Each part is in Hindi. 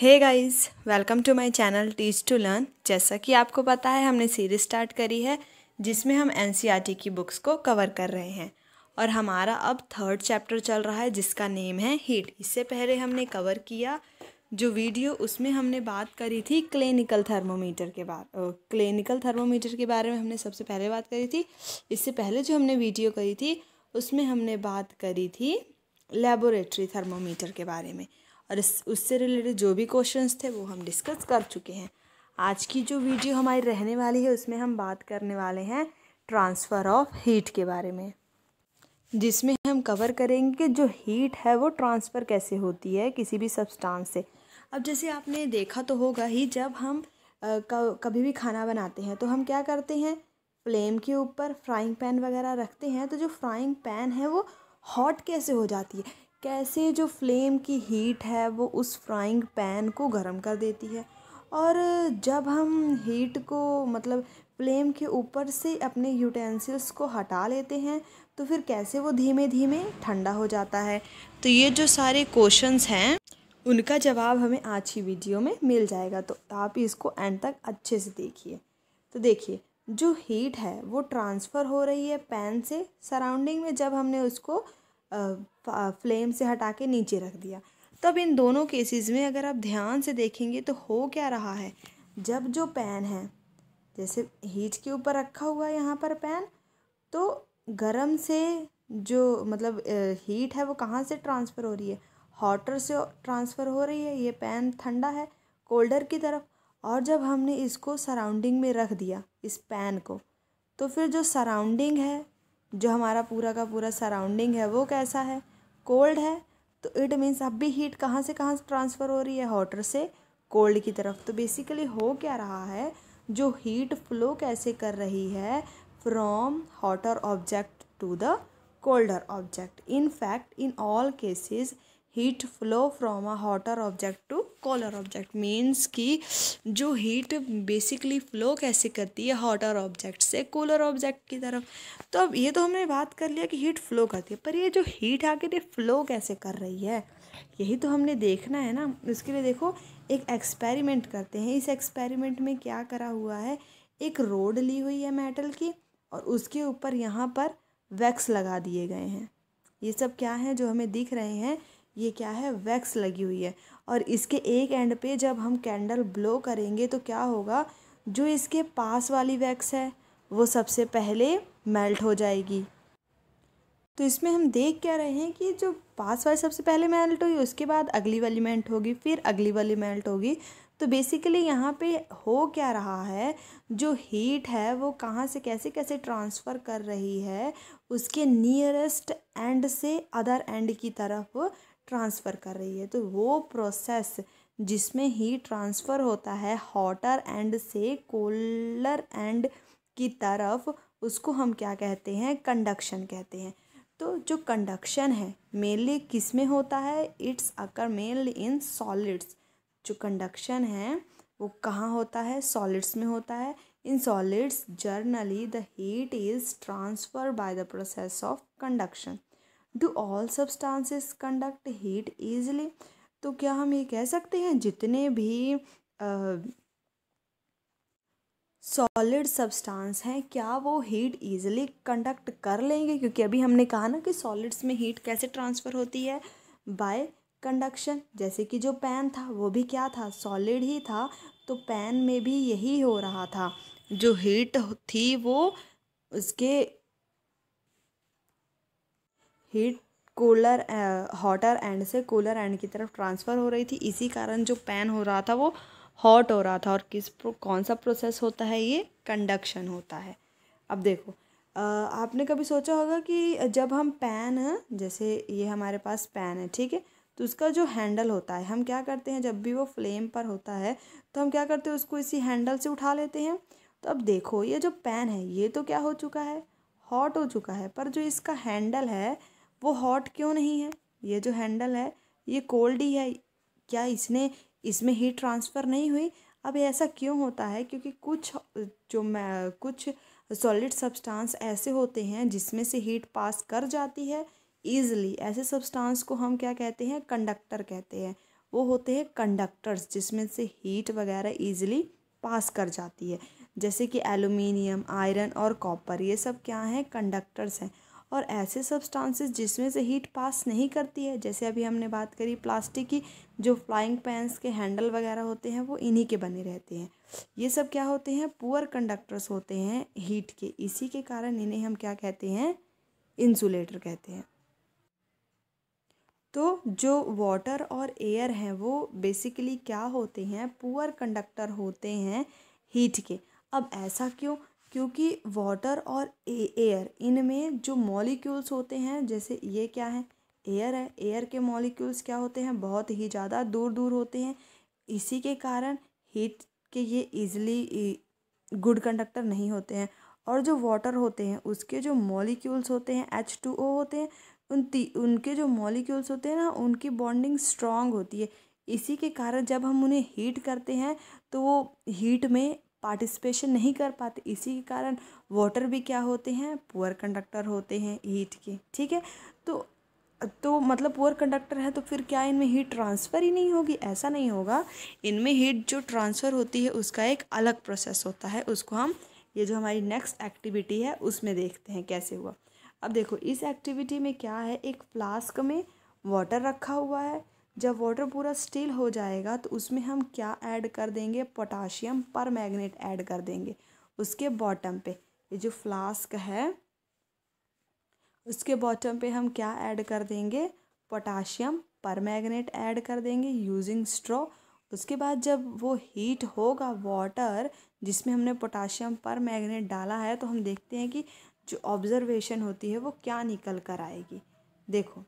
hey guys welcome to my channel teach to learn जैसा कि आपको पता है हमने सीरीज स्टार्ट करी है जिसमें हम एन e की बुक्स को कवर कर रहे हैं और हमारा अब थर्ड चैप्टर चल रहा है जिसका नेम है हीट इससे पहले हमने कवर किया जो वीडियो उसमें हमने बात करी थी क्लिनिकल थर्मोमीटर के बारे क्लिनिकल थर्मोमीटर के बारे में हमने सबसे पहले बात करी थी इससे पहले जो हमने वीडियो करी थी उसमें हमने बात करी थी लेबोरेटरी थर्मोमीटर के बारे में और इस उससे रिलेटेड जो भी क्वेश्चंस थे वो हम डिस्कस कर चुके हैं आज की जो वीडियो हमारी रहने वाली है उसमें हम बात करने वाले हैं ट्रांसफ़र ऑफ हीट के बारे में जिसमें हम कवर करेंगे कि जो हीट है वो ट्रांसफ़र कैसे होती है किसी भी सब्सटांस से अब जैसे आपने देखा तो होगा ही जब हम कभी भी खाना बनाते हैं तो हम क्या करते हैं फ्लेम के ऊपर फ्राइंग पैन वगैरह रखते हैं तो जो फ्राइंग पैन है वो हॉट कैसे हो जाती है कैसे जो फ्लेम की हीट है वो उस फ्राइंग पैन को गर्म कर देती है और जब हम हीट को मतलब फ्लेम के ऊपर से अपने यूटेंसिल्स को हटा लेते हैं तो फिर कैसे वो धीमे धीमे ठंडा हो जाता है तो ये जो सारे क्वेश्चंस हैं उनका जवाब हमें आज की वीडियो में मिल जाएगा तो आप इसको एंड तक अच्छे से देखिए तो देखिए जो हीट है वो ट्रांसफ़र हो रही है पैन से सराउंडिंग में जब हमने उसको फ्लेम से हटा के नीचे रख दिया तब तो इन दोनों केसेस में अगर आप ध्यान से देखेंगे तो हो क्या रहा है जब जो पैन है जैसे हीट के ऊपर रखा हुआ है यहाँ पर पैन तो गरम से जो मतलब हीट है वो कहाँ से ट्रांसफ़र हो रही है हॉटर से ट्रांसफ़र हो रही है ये पैन ठंडा है कोल्डर की तरफ और जब हमने इसको सराउंडिंग में रख दिया इस पैन को तो फिर जो सराउंडिंग है जो हमारा पूरा का पूरा सराउंडिंग है वो कैसा है कोल्ड है तो इट मीन्स अब भी हीट कहाँ से कहाँ ट्रांसफ़र हो रही है हॉटर से कोल्ड की तरफ तो बेसिकली हो क्या रहा है जो हीट फ्लो कैसे कर रही है from hotter object to the colder object in fact in all cases heat flow from a hotter object to colder object means कि जो हीट बेसिकली फ्लो कैसे करती है हॉटर ऑब्जेक्ट से कोलर ऑब्जेक्ट की तरफ तो अब ये तो हमने बात कर लिया कि हीट फ्लो करती है पर ये जो हीट आके ये फ्लो कैसे कर रही है यही तो हमने देखना है ना उसके लिए देखो एक एक्सपेरिमेंट करते हैं इस एक्सपेरिमेंट में क्या करा हुआ है एक रोड ली हुई है मेटल की और उसके ऊपर यहाँ पर वैक्स लगा दिए गए हैं ये सब क्या है जो हमें दिख रहे हैं ये क्या है वैक्स लगी हुई है और इसके एक एंड पे जब हम कैंडल ब्लो करेंगे तो क्या होगा जो इसके पास वाली वैक्स है वो सबसे पहले मेल्ट हो जाएगी तो इसमें हम देख क्या रहे हैं कि जो पास वाली सबसे पहले मेल्ट हुई उसके बाद अगली वाली मेल्ट होगी फिर अगली वाली मेल्ट होगी तो बेसिकली यहाँ पे हो क्या रहा है जो हीट है वो कहाँ से कैसे कैसे ट्रांसफ़र कर रही है उसके नियरेस्ट एंड से अदर एंड की तरफ ट्रांसफ़र कर रही है तो वो प्रोसेस जिसमें हीट ट्रांसफ़र होता है हॉटर एंड से कोलर एंड की तरफ उसको हम क्या कहते हैं कंडक्शन कहते हैं तो जो कंडक्शन है मेनली किस में होता है it's occur mainly in solids जो कंडक्शन है वो कहाँ होता है सॉलिड्स में होता है in solids generally the heat is transfer by the process of conduction do all substances conduct heat easily तो क्या हम ये कह सकते हैं जितने भी सॉलिड सब्सटांस हैं क्या वो हीट ईजली कंडक्ट कर लेंगे क्योंकि अभी हमने कहा ना कि सॉलिड्स में हीट कैसे ट्रांसफ़र होती है बाय कंडक्शन जैसे कि जो पैन था वो भी क्या था सॉलिड ही था तो पैन में भी यही हो रहा था जो हीट थी वो उसके हीट कूलर हॉटर एंड से कूलर एंड की तरफ ट्रांसफ़र हो रही थी इसी कारण जो पैन हो रहा था वो हॉट हो रहा था और किस कौन सा प्रोसेस होता है ये कंडक्शन होता है अब देखो uh, आपने कभी सोचा होगा कि जब हम पैन जैसे ये हमारे पास पैन है ठीक है तो उसका जो हैंडल होता है हम क्या करते हैं जब भी वो फ्लेम पर होता है तो हम क्या करते हैं उसको इसी हैंडल से उठा लेते हैं तो अब देखो ये जो पैन है ये तो क्या हो चुका है हॉट हो चुका है पर जो इसका हैंडल है वो हॉट क्यों नहीं है ये जो हैंडल है ये कोल्ड ही है क्या इसने इसमें हीट ट्रांसफ़र नहीं हुई अब ऐसा क्यों होता है क्योंकि कुछ जो मैं कुछ सॉलिड सब्सटेंस ऐसे होते हैं जिसमें से हीट पास कर जाती है ईजिली ऐसे सब्सटेंस को हम क्या कहते हैं कंडक्टर कहते हैं वो होते हैं कंडक्टर्स जिसमें से हीट वगैरह ईजिली पास कर जाती है जैसे कि एलुमिनियम आयरन और कॉपर ये सब क्या हैं कंडक्टर्स हैं और ऐसे सब्सटेंसेस जिसमें से हीट पास नहीं करती है जैसे अभी हमने बात करी प्लास्टिक की जो फ्लाइंग पैंस के हैंडल वगैरह होते हैं वो इन्हीं के बने रहते हैं ये सब क्या होते हैं पुअर कंडक्टर्स होते हैं हीट के इसी के कारण इन्हें हम क्या कहते हैं इंसुलेटर कहते हैं तो जो वाटर और एयर हैं वो बेसिकली क्या होते हैं पुअर कंडक्टर होते हैं हीट के अब ऐसा क्यों क्योंकि वाटर और एयर इनमें जो मॉलिक्यूल्स होते हैं जैसे ये क्या है एयर है एयर के मॉलिक्यूल्स क्या होते हैं बहुत ही ज़्यादा दूर दूर होते हैं इसी के कारण हीट के ये इजली गुड कंडक्टर नहीं होते हैं और जो वाटर होते हैं उसके जो मॉलिक्यूल्स होते हैं एच टू ओ होते हैं उन ती उनके जो मॉलिक्यूल्स होते हैं ना उनकी बॉन्डिंग स्ट्रॉन्ग होती है इसी के कारण जब हम उन्हें हीट करते हैं तो वो हीट में पार्टिसिपेशन नहीं कर पाते इसी के कारण वाटर भी क्या होते हैं पुअर कंडक्टर होते हैं हीट के ठीक है तो तो मतलब पुअर कंडक्टर है तो फिर क्या इनमें हीट ट्रांसफ़र ही नहीं होगी ऐसा नहीं होगा इनमें हीट जो ट्रांसफ़र होती है उसका एक अलग प्रोसेस होता है उसको हम ये जो हमारी नेक्स्ट एक्टिविटी है उसमें देखते हैं कैसे हुआ अब देखो इस एक्टिविटी में क्या है एक फ्लास्क में वाटर रखा हुआ है जब वाटर पूरा स्टील हो जाएगा तो उसमें हम क्या ऐड कर देंगे पोटाशियम पर मैगनेट ऐड कर देंगे उसके बॉटम पे ये जो फ्लास्क है उसके बॉटम पे हम क्या ऐड कर देंगे पोटाशियम पर मैगनेट ऐड कर देंगे यूजिंग स्ट्रॉ उसके बाद जब वो हीट होगा वाटर जिसमें हमने पोटाशियम पर मैगनेट डाला है तो हम देखते हैं कि जो ऑब्जर्वेशन होती है वो क्या निकल कर आएगी देखो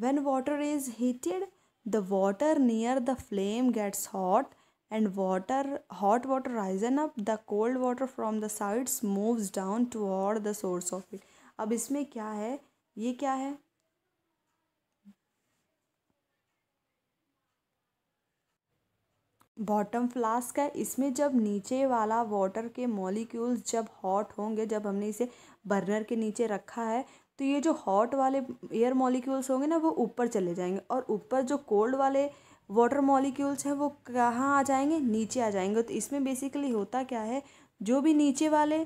When water is heated, the water near the flame gets hot and water hot water rises up the cold water from the sides moves down toward the source of it ab isme kya hai ye kya hai bottom flask है इसमें जब नीचे वाला वाटर के मॉलिक्यूल्स जब हॉट होंगे जब हमने इसे बर्नर के नीचे रखा है तो ये जो हॉट वाले एयर मॉलिक्यूल्स होंगे ना वो ऊपर चले जाएंगे और ऊपर जो कोल्ड वाले वाटर मॉलिक्यूल्स हैं वो कहाँ आ जाएंगे नीचे आ जाएंगे तो इसमें बेसिकली होता क्या है जो भी नीचे वाले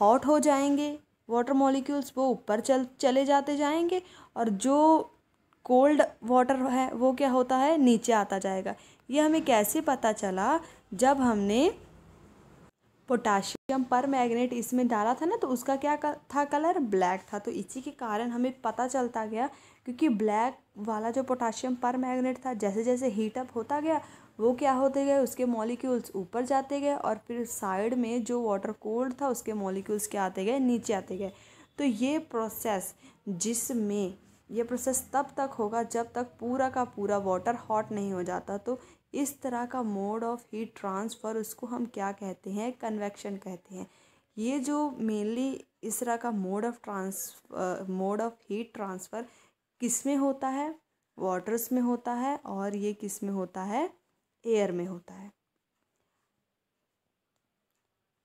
हॉट हो जाएंगे वाटर मॉलिक्यूल्स वो ऊपर चल चले जाते जाएंगे और जो कोल्ड वाटर है वो क्या होता है नीचे आता जाएगा ये हमें कैसे पता चला जब हमने पोटाशियम पर मैग्नेट इसमें डाला था ना तो उसका क्या था कलर ब्लैक था तो इसी के कारण हमें पता चलता गया क्योंकि ब्लैक वाला जो पोटाशियम पर मैग्नेट था जैसे जैसे हीटअप होता गया वो क्या होते गए उसके मॉलिक्यूल्स ऊपर जाते गए और फिर साइड में जो वाटर कोल्ड था उसके मॉलिक्यूल्स क्या आते गए नीचे आते गए तो ये प्रोसेस जिसमें ये प्रोसेस तब तक होगा जब तक पूरा का पूरा वाटर हॉट नहीं हो जाता तो इस तरह का मोड ऑफ हीट ट्रांसफ़र उसको हम क्या कहते हैं कन्वेक्शन कहते हैं ये जो मेनली इस तरह का mode of trans mode of heat transfer किस में होता है वाटर्स में होता है और ये किस में होता है एयर में होता है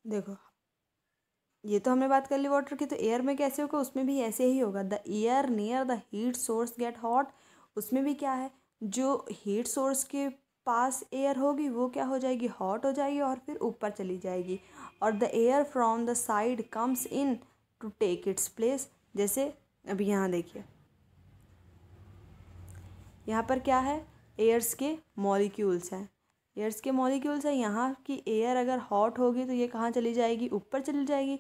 देखो ये तो हमने बात कर ली वाटर की तो एयर में कैसे होगा उसमें भी ऐसे ही होगा the air near the heat source get hot उसमें भी क्या है जो हीट सोर्स के पास एयर होगी वो क्या हो जाएगी हॉट हो जाएगी और फिर ऊपर चली जाएगी और the air from the side comes in to take its place जैसे अभी यहाँ देखिए यहाँ पर क्या है एयर्स के मॉलिक्यूल्स हैं एयर्स के मॉलिक्यूल्स हैं यहाँ की एयर अगर हॉट होगी तो ये कहाँ चली जाएगी ऊपर चली जाएगी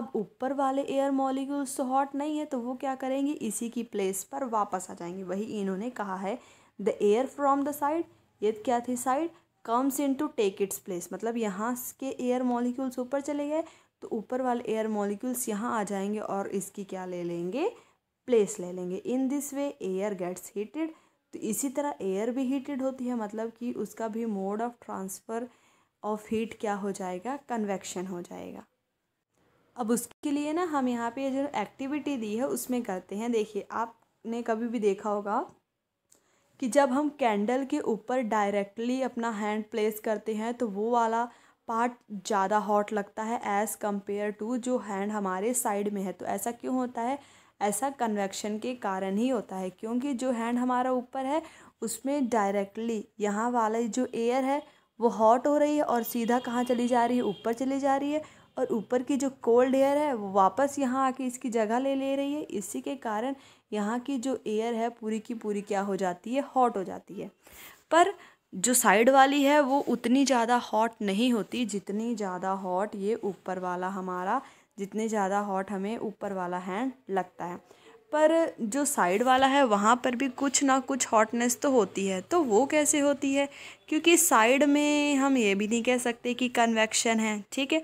अब ऊपर वाले एयर मॉलिक्यूल्स तो हॉट नहीं है तो वो क्या करेंगी इसी की प्लेस पर वापस आ जाएंगे वही इन्होंने कहा है the air from the side ये क्या थी side comes in to take its place मतलब यहाँ के एयर मॉलिक्यूल्स ऊपर चले गए तो ऊपर वाले एयर मॉलिक्यूल्स यहाँ आ जाएंगे और इसकी क्या ले लेंगे प्लेस ले लेंगे in this way air gets heated तो इसी तरह एयर भी हीटेड होती है मतलब कि उसका भी mode of transfer of heat क्या हो जाएगा कन्वेक्शन हो जाएगा अब उसके लिए ना हम यहाँ पे जो एक्टिविटी दी है उसमें करते हैं देखिए आपने कभी भी देखा होगा कि जब हम कैंडल के ऊपर डायरेक्टली अपना हैंड प्लेस करते हैं तो वो वाला पार्ट ज़्यादा हॉट लगता है एज़ कम्पेयर टू जो हैंड हमारे साइड में है तो ऐसा क्यों होता है ऐसा कन्वेक्शन के कारण ही होता है क्योंकि जो हैंड हमारा ऊपर है उसमें डायरेक्टली यहाँ वाला जो एयर है वो हॉट हो रही है और सीधा कहाँ चली जा रही है ऊपर चली जा रही है और ऊपर की जो कोल्ड एयर है वो वापस यहाँ आके इसकी जगह ले ले रही है इसी के कारण यहाँ की जो एयर है पूरी की पूरी क्या हो जाती है हॉट हो जाती है पर जो साइड वाली है वो उतनी ज़्यादा हॉट नहीं होती जितनी ज़्यादा हॉट ये ऊपर वाला हमारा जितने ज़्यादा हॉट हमें ऊपर वाला हैंड लगता है पर जो साइड वाला है वहाँ पर भी कुछ ना कुछ हॉटनेस तो होती है तो वो कैसे होती है क्योंकि साइड में हम ये भी नहीं कह सकते कि कन्वेक्शन है ठीक है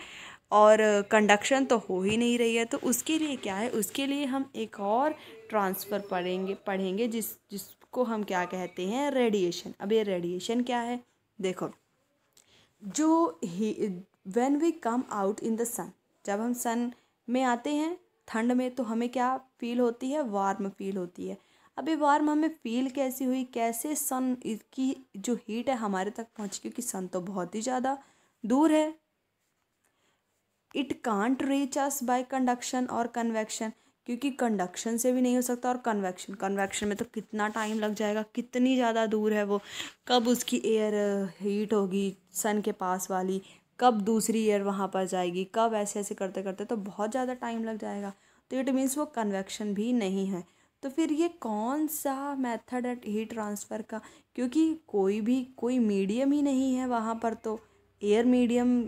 और कंडक्शन तो हो ही नहीं रही है तो उसके लिए क्या है उसके लिए हम एक और ट्रांसफ़र पढ़ेंगे पढ़ेंगे जिस जिसको हम क्या कहते हैं रेडिएशन अब ये रेडिएशन क्या है देखो जो ही when we come out in the sun जब हम सन में आते हैं ठंड में तो हमें क्या फील होती है वार्म फील होती है अभी वार्म हमें फील कैसी हुई कैसे सन की जो हीट है हमारे तक पहुँची क्योंकि सन तो बहुत ही ज़्यादा दूर है it can't reach us by conduction और कन्वेक्शन क्योंकि कंडक्शन से भी नहीं हो सकता और कन्वेक्शन कन्वेक्शन में तो कितना टाइम लग जाएगा कितनी ज़्यादा दूर है वो कब उसकी एयर हीट uh, होगी सन के पास वाली कब दूसरी एयर वहाँ पर जाएगी कब ऐसे ऐसे करते करते तो बहुत ज़्यादा टाइम लग जाएगा तो इट मीन्स वो कन्वेक्शन भी नहीं है तो फिर ये कौन सा मेथड है हीट ट्रांसफ़र का क्योंकि कोई भी कोई मीडियम ही नहीं है वहाँ पर तो एयर मीडियम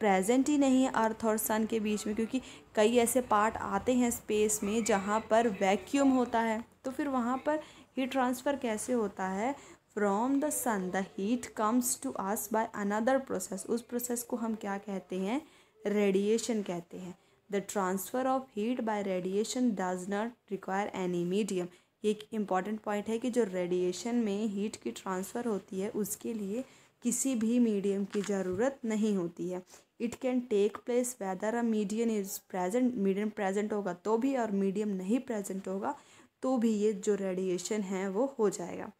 प्रेजेंट ही नहीं है अर्थ और सन के बीच में क्योंकि कई ऐसे पार्ट आते हैं स्पेस में जहाँ पर वैक्यूम होता है तो फिर वहाँ पर हीट ट्रांसफ़र कैसे होता है from the sun the heat comes to us by another process उस प्रोसेस को हम क्या कहते हैं रेडिएशन कहते हैं the transfer of heat by radiation does not require any medium एक इम्पॉर्टेंट पॉइंट है कि जो रेडिएशन में हीट की ट्रांसफ़र होती है उसके लिए किसी भी मीडियम की ज़रूरत नहीं होती है it can take place whether a medium is present medium present होगा तो भी और मीडियम नहीं प्रेजेंट होगा तो भी ये जो रेडिएशन है वो हो जाएगा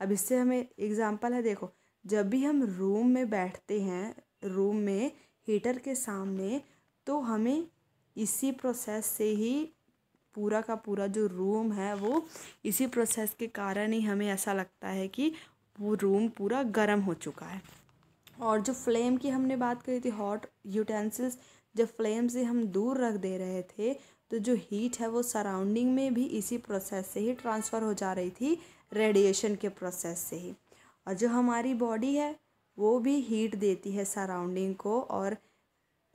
अब इससे हमें एग्ज़ाम्पल है देखो जब भी हम रूम में बैठते हैं रूम में हीटर के सामने तो हमें इसी प्रोसेस से ही पूरा का पूरा जो रूम है वो इसी प्रोसेस के कारण ही हमें ऐसा लगता है कि वो रूम पूरा गर्म हो चुका है और जो फ्लेम की हमने बात करी थी हॉट यूटेंसिल्स जब फ्लेम से हम दूर रख दे रहे थे तो जो हीट है वो सराउंडिंग में भी इसी प्रोसेस से ही ट्रांसफ़र हो जा रही थी रेडिएशन के प्रोसेस से ही और जो हमारी बॉडी है वो भी हीट देती है सराउंडिंग को और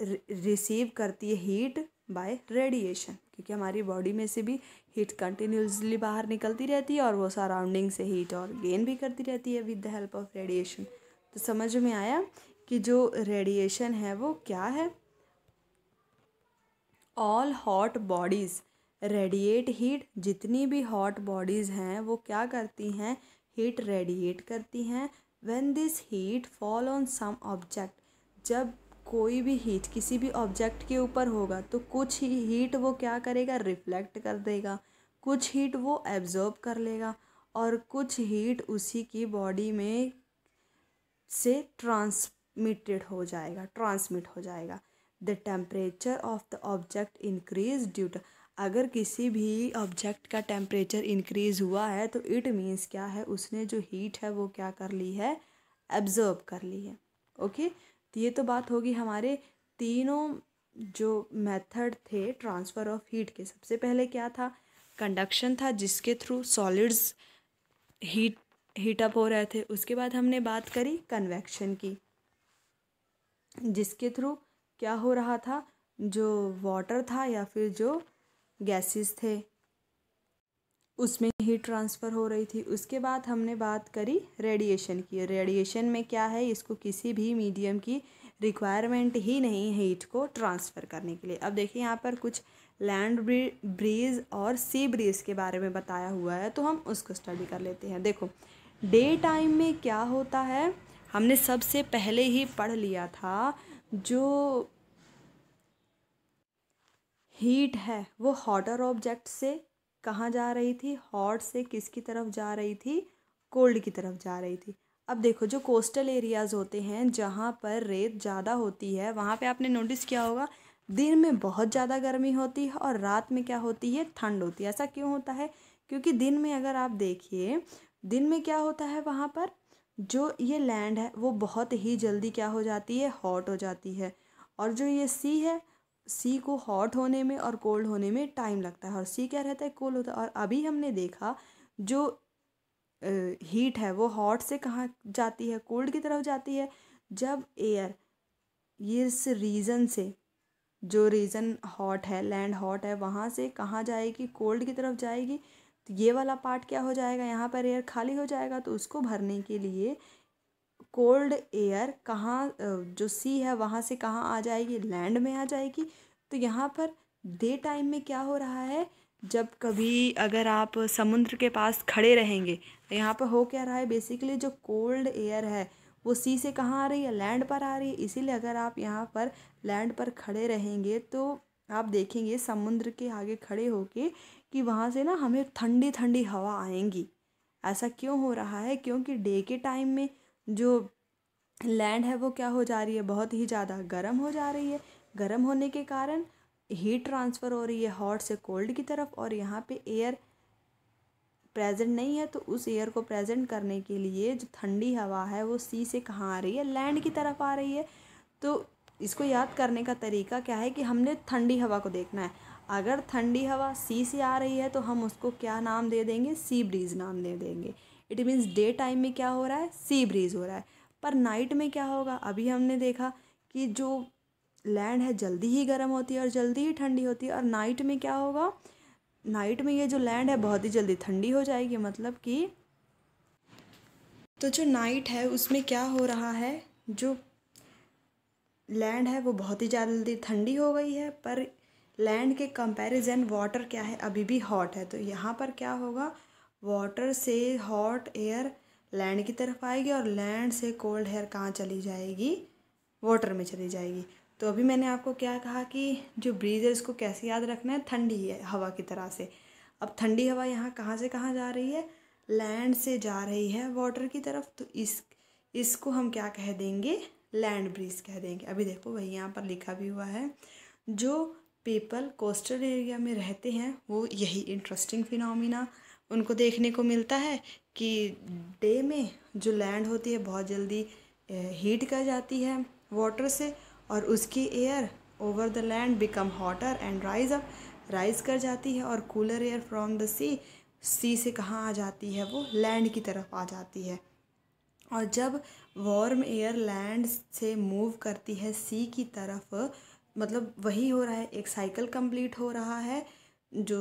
रिसीव करती है हीट बाय रेडिएशन क्योंकि हमारी बॉडी में से भी हीट कंटिन्यूसली बाहर निकलती रहती है और वो सराउंडिंग से हीट और गेन भी करती रहती है with the help of radiation तो समझ में आया कि जो रेडिएशन है वो क्या है all hot bodies radiate heat जितनी भी हॉट बॉडीज़ हैं वो क्या करती हैं हीट रेडिएट करती हैं when this heat fall on some object जब कोई भी हीट किसी भी ऑब्जेक्ट के ऊपर होगा तो कुछ ही हीट वो क्या करेगा रिफ्लेक्ट कर देगा कुछ हीट वो एब्जॉर्ब कर लेगा और कुछ हीट उसी की बॉडी में से ट्रांसमिटेड हो जाएगा ट्रांसमिट हो जाएगा the temperature of the object increase due to अगर किसी भी ऑब्जेक्ट का टेम्परेचर इंक्रीज हुआ है तो इट मीन्स क्या है उसने जो हीट है वो क्या कर ली है एब्जर्व कर ली है ओके तो ये तो बात होगी हमारे तीनों जो मेथड थे ट्रांसफ़र ऑफ हीट के सबसे पहले क्या था कंडक्शन था जिसके थ्रू सॉलिड्स हीट हीटअप हो रहे थे उसके बाद हमने बात करी कन्वेक्शन की जिसके थ्रू क्या हो रहा था जो वाटर था या फिर जो गैसेस थे उसमें हीट ट्रांसफ़र हो रही थी उसके बाद हमने बात करी रेडिएशन की रेडिएशन में क्या है इसको किसी भी मीडियम की रिक्वायरमेंट ही नहीं है हीट को ट्रांसफ़र करने के लिए अब देखिए यहाँ पर कुछ लैंड ब्रीज और सी ब्रीज के बारे में बताया हुआ है तो हम उसको स्टडी कर लेते हैं देखो डे टाइम में क्या होता है हमने सबसे पहले ही पढ़ लिया था जो हीट है वो हॉटर ऑब्जेक्ट से कहाँ जा रही थी हॉट से किसकी तरफ जा रही थी कोल्ड की तरफ जा रही थी अब देखो जो कोस्टल एरियाज़ होते हैं जहाँ पर रेत ज़्यादा होती है वहाँ पे आपने नोटिस किया होगा दिन में बहुत ज़्यादा गर्मी होती है और रात में क्या होती है ठंड होती है ऐसा क्यों होता है क्योंकि दिन में अगर आप देखिए दिन में क्या होता है वहाँ पर जो ये लैंड है वो बहुत ही जल्दी क्या हो जाती है हॉट हो जाती है और जो ये सी है सी को हॉट होने में और कोल्ड होने में टाइम लगता है और सी क्या रहता है कोल्ड होता है और अभी हमने देखा जो हीट है वो हॉट से कहाँ जाती है कोल्ड की तरफ जाती है जब एयर इस रीज़न से जो रीज़न हॉट है लैंड हॉट है वहाँ से कहाँ जाएगी कोल्ड की तरफ जाएगी ये वाला पार्ट क्या हो जाएगा यहाँ पर एयर खाली हो जाएगा तो उसको भरने के लिए कोल्ड एयर कहाँ जो सी है वहाँ से कहाँ आ जाएगी लैंड में आ जाएगी तो यहाँ पर डे टाइम में क्या हो रहा है जब कभी अगर आप समुद्र के पास खड़े रहेंगे तो यहाँ पर हो क्या रहा है बेसिकली जो कोल्ड एयर है वो सी से कहाँ आ रही है लैंड पर आ रही है इसीलिए अगर आप यहाँ पर लैंड पर खड़े रहेंगे तो आप देखेंगे समुद्र के आगे खड़े होके कि वहाँ से ना हमें ठंडी ठंडी हवा आएंगी ऐसा क्यों हो रहा है क्योंकि डे के टाइम में जो लैंड है वो क्या हो जा रही है बहुत ही ज़्यादा गर्म हो जा रही है गर्म होने के कारण हीट ट्रांसफ़र हो रही है हॉट से कोल्ड की तरफ और यहाँ पे एयर प्रेजेंट नहीं है तो उस एयर को प्रेजेंट करने के लिए जो ठंडी हवा है वो सी से कहाँ आ रही है लैंड की तरफ आ रही है तो इसको याद करने का तरीका क्या है कि हमने ठंडी हवा को देखना है अगर ठंडी हवा सी से आ रही है तो हम उसको क्या नाम दे देंगे सी ब्रीज़ नाम दे देंगे इट मीन्स डे टाइम में क्या हो रहा है सी ब्रीज़ हो रहा है पर नाइट में क्या होगा अभी हमने देखा कि जो लैंड है जल्दी ही गर्म होती है और जल्दी ही ठंडी होती है और नाइट में क्या होगा नाइट में ये जो लैंड है बहुत ही जल्दी ठंडी हो जाएगी मतलब कि तो जो नाइट है उसमें क्या हो रहा है जो लैंड है वो बहुत ही जल्दी ठंडी हो गई है पर लैंड के कंपैरिजन वाटर क्या है अभी भी हॉट है तो यहाँ पर क्या होगा वाटर से हॉट एयर लैंड की तरफ आएगी और लैंड से कोल्ड एयर कहाँ चली जाएगी वाटर में चली जाएगी तो अभी मैंने आपको क्या कहा कि जो ब्रीज है इसको कैसे याद रखना है ठंडी है हवा की तरह से अब ठंडी हवा यहाँ कहाँ से कहाँ जा रही है लैंड से जा रही है वाटर की तरफ तो इस इसको हम क्या कह देंगे लैंड ब्रीज कह देंगे अभी देखो वही यहाँ पर लिखा भी हुआ है जो पीपल कोस्टल एरिया में रहते हैं वो यही इंटरेस्टिंग फिनोमिना उनको देखने को मिलता है कि डे में जो लैंड होती है बहुत जल्दी हीट कर जाती है वाटर से और उसकी air over the land become hotter and rise up rise कर जाती है और cooler air from the sea sea से कहाँ आ जाती है वो लैंड की तरफ आ जाती है और जब वार्म एयर लैंड से मूव करती है सी की तरफ मतलब वही हो रहा है एक साइकिल कंप्लीट हो रहा है जो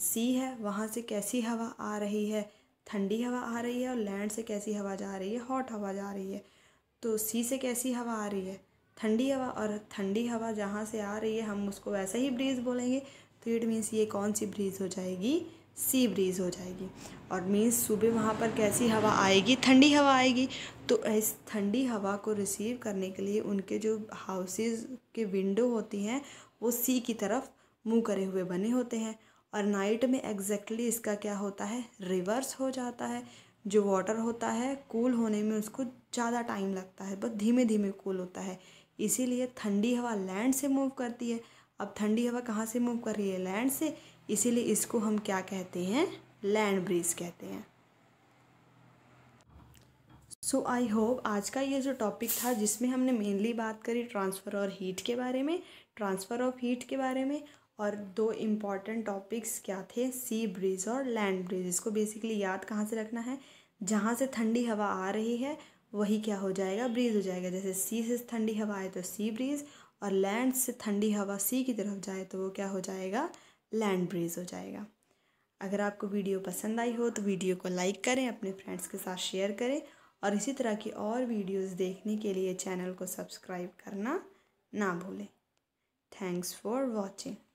सी है वहाँ से कैसी हवा आ रही है ठंडी हवा आ रही है और लैंड से कैसी हवा जा रही है हॉट हवा जा रही है तो सी से कैसी हवा आ रही है ठंडी हवा और ठंडी हवा जहाँ से आ रही है हम उसको वैसे ही ब्रीज़ बोलेंगे तो इट मीन्स ये कौन सी ब्रीज़ हो जाएगी सी ब्रीज़ हो जाएगी और मीन्स सुबह वहाँ पर कैसी हवा आएगी ठंडी हवा आएगी तो इस ठंडी हवा को रिसीव करने के लिए उनके जो हाउसेज के विंडो होती हैं वो सी की तरफ मुंह करे हुए बने होते हैं और नाइट में एग्जैक्टली exactly इसका क्या होता है रिवर्स हो जाता है जो वाटर होता है कूल होने में उसको ज़्यादा टाइम लगता है बस धीमे धीमे कूल होता है इसीलिए ठंडी हवा लैंड से मूव करती है अब ठंडी हवा कहाँ से मूव कर रही है लैंड से इसीलिए इसको हम क्या कहते हैं लैंड ब्रिज कहते हैं सो आई होप आज का ये जो टॉपिक था जिसमें हमने मेनली बात करी ट्रांसफ़र और हीट के बारे में ट्रांसफ़र ऑफ हीट के बारे में और दो इम्पॉर्टेंट टॉपिक्स क्या थे सी ब्रिज और लैंड ब्रिज इसको बेसिकली याद कहाँ से रखना है जहाँ से ठंडी हवा आ रही है वही क्या हो जाएगा ब्रीज हो जाएगा जैसे सी से ठंडी हवा आए तो सी ब्रीज और लैंड से ठंडी हवा सी की तरफ जाए तो वो क्या हो जाएगा लैंड ब्रेज हो जाएगा अगर आपको वीडियो पसंद आई हो तो वीडियो को लाइक करें अपने फ्रेंड्स के साथ शेयर करें और इसी तरह की और वीडियोस देखने के लिए चैनल को सब्सक्राइब करना ना भूलें थैंक्स फॉर वॉचिंग